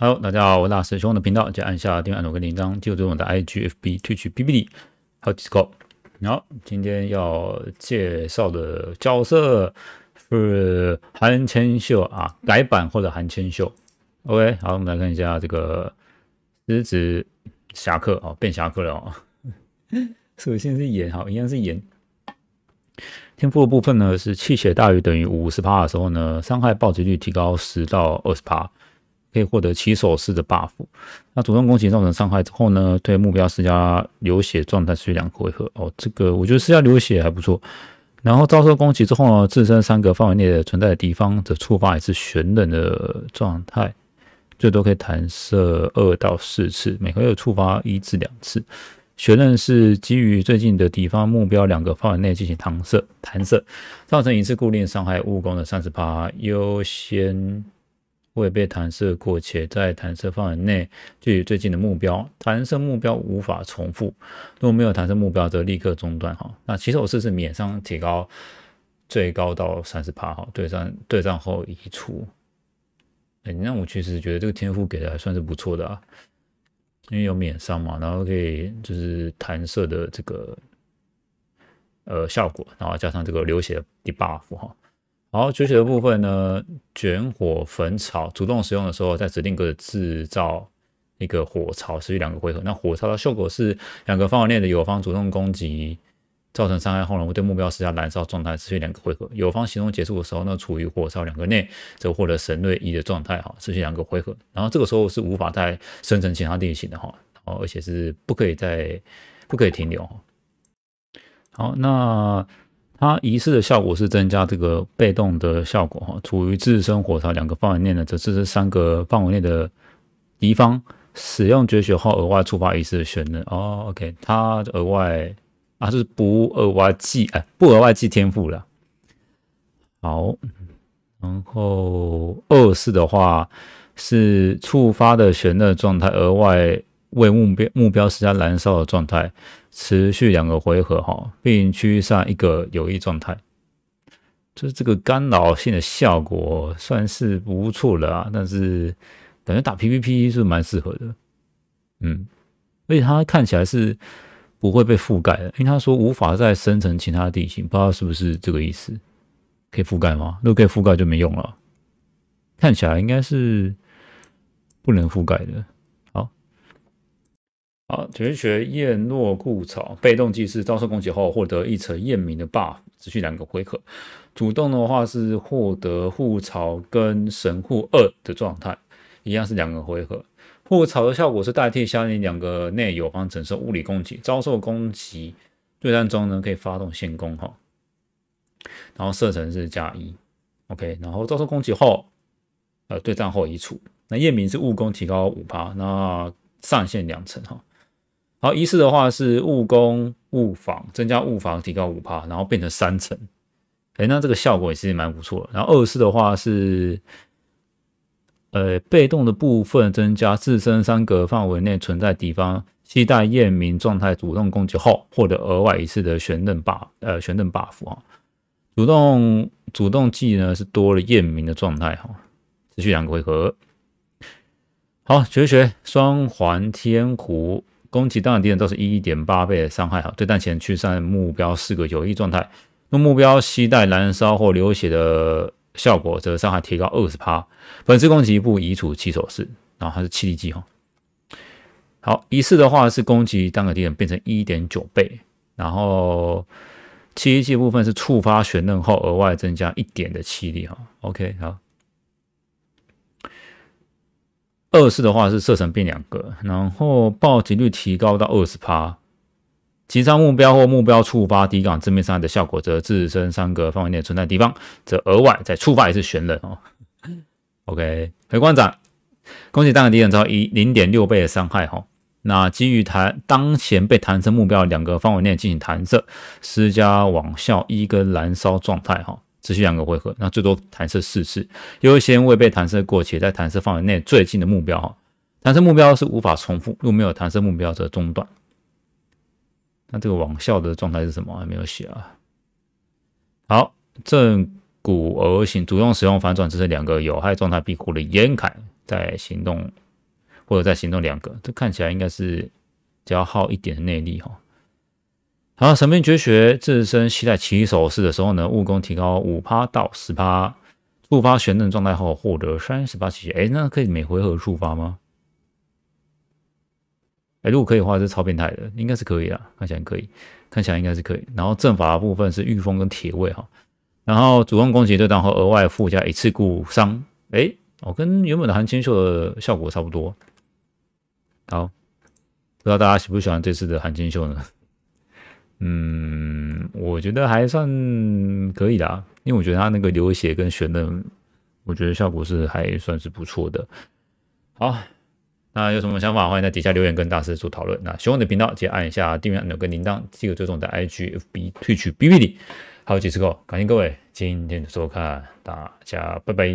Hello，大家好，我是大师兄的频道，就按下订阅按钮跟铃铛，进入我的 IGFB Twitch 哔哩哔 o w to score？好，今天要介绍的角色是韩千秀啊，改版或者韩千秀。OK，好，我们来看一下这个，狮子侠客啊，变侠客了啊。属性是眼好，一样是眼。天赋的部分呢是气血大于等于五十帕的时候呢，伤害暴击率提高十到二十帕。可以获得骑手式的 buff，那主动攻击造成伤害之后呢，对目标施加流血状态，持续两回合。哦，这个我觉得施加流血还不错。然后遭受攻击之后，自身三个范围内的存在的敌方则触发一次旋刃的状态，最多可以弹射二到四次，每回合触发一至两次。旋刃是基于最近的敌方目标两个范围内进行弹射，弹射造成一次固定伤害，物攻的三十八优先。未被弹射过，且在弹射范围内距离最近的目标，弹射目标无法重复。如果没有弹射目标，则立刻中断。哈，那起手式是免伤，提高最高到三十八。哈，对战对战后移除。哎，你那我其实觉得这个天赋给的还算是不错的啊，因为有免伤嘛，然后可以就是弹射的这个呃效果，然后加上这个流血的 buff 哈。然后觉的部分呢？卷火焚草，主动使用的时候，在指定格制造一个火槽，持续两个回合。那火槽的效果是，两个范围内的友方主动攻击造成伤害后，呢，会对目标施加燃烧状态，持续两个回合。友方行动结束的时候，那处于火槽两个内，则获得神锐一的状态，哈，持续两个回合。然后这个时候是无法再生成其他地形的哈，然后而且是不可以在，不可以停留。好，那。它仪式的效果是增加这个被动的效果哈，处于自身火槽两个范围内的，这这是三个范围内的敌方使用绝学后额外触发仪式的血刃哦，OK，它额外啊，是不额外记哎，不额外记天赋了。好，然后二式的话是触发的旋刃状态额外。为目标目标施加燃烧的状态，持续两个回合哈，并驱散一个有益状态。就是这个干扰性的效果算是不错了啊，但是感觉打 PVP 是蛮适合的。嗯，而且它看起来是不会被覆盖的，因为他说无法再生成其他地形，不知道是不是这个意思？可以覆盖吗？如果可以覆盖就没用了。看起来应该是不能覆盖的。好，绝学燕落固草，被动技是遭受攻击后获得一层燕明的 buff，持续两个回合。主动的话是获得护草跟神护二的状态，一样是两个回合。护草的效果是代替相邻两个内友方承受物理攻击，遭受攻击对战中呢可以发动限攻哈，然后射程是加一，OK，然后遭受攻击后，呃，对战后移除。那燕明是物攻提高五趴，那上限两层哈。好，一次的话是务工、物防，增加物防，提高五趴，然后变成三层。哎，那这个效果也是蛮不错的。然后二次的话是，呃，被动的部分增加自身三格范围内存在敌方，期待验明状态，主动攻击后获得额外一次的旋刃 buff，呃，旋刃 buff 哈。主动主动技呢是多了验明的状态哈，持续两个回合。好，学一学双环天狐。攻击单个敌人都是1.8倍的伤害哈，对当前驱散目标四个有益状态，那目标携带燃烧或流血的效果，则伤害提高20%。本次攻击不移除起手式，然后它是气力技哈。好，一次的话是攻击单个敌人变成1.9倍，然后气力技部分是触发旋刃后额外增加一点的气力哈。OK，好。二四的话是射程变两个，然后暴击率提高到二十趴，击杀目标或目标触发抵挡致命伤害的效果，则自身三个范围内存在敌方，则额外在触发一次悬冷哦。OK，回光长，攻击当的敌人造一零点六倍的伤害哈。那基于弹当前被弹射目标两个范围内进行弹射，施加网效一跟燃烧状态哈。持续两个回合，那最多弹射四次，优先未被弹射过且在弹射范围内最近的目标。弹射目标是无法重复，若没有弹射目标则中断。那这个网校的状态是什么？还没有写啊。好，正股而行，主动使用反转，这是两个有害状态庇护的烟凯在行动，或者在行动两个，这看起来应该是要耗一点内力哈。好，神兵绝学自身携带起手式的时候呢，物功提高五趴到十趴，触发玄阵状态后获得三十八气血。哎，那可以每回合触发吗？哎，如果可以的话，这超变态的，应该是可以的，看起来可以，看起来应该是可以。然后阵法部分是御风跟铁卫哈，然后主动攻击对战后额外附加一次固伤。哎，我跟原本的韩千秀的效果差不多。好，不知道大家喜不喜欢这次的韩千秀呢？嗯，我觉得还算可以的，因为我觉得他那个流血跟悬的，我觉得效果是还算是不错的。好，那有什么想法，欢迎在底下留言跟大师做讨论。那喜欢的频道，记得按一下订阅按钮跟铃铛，记得追踪我的 IGFB、退去哔 t 哔。h BVD。好，杰感谢各位今天的收看，大家拜拜。